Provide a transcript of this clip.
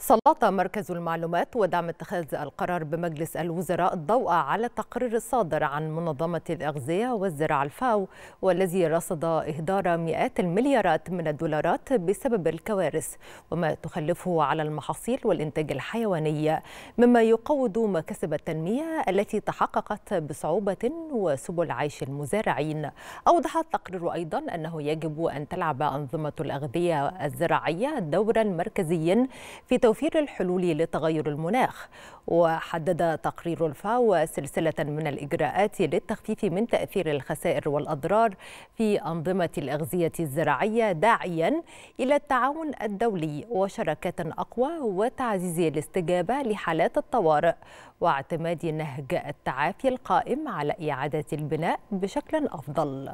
سلط مركز المعلومات ودعم اتخاذ القرار بمجلس الوزراء الضوء على التقرير الصادر عن منظمة الأغذية والزراعة الفاو والذي رصد إهدار مئات المليارات من الدولارات بسبب الكوارث وما تخلفه على المحاصيل والإنتاج الحيواني مما يقوض مكاسب التنمية التي تحققت بصعوبة وسبل عيش المزارعين أوضح التقرير أيضا أنه يجب أن تلعب أنظمة الأغذية الزراعية دورا مركزيا في توفير الحلول لتغير المناخ وحدد تقرير الفاو سلسلة من الإجراءات للتخفيف من تأثير الخسائر والأضرار في أنظمة الأغذية الزراعية داعيا إلى التعاون الدولي وشراكات أقوى وتعزيز الاستجابة لحالات الطوارئ واعتماد نهج التعافي القائم على إعادة البناء بشكل أفضل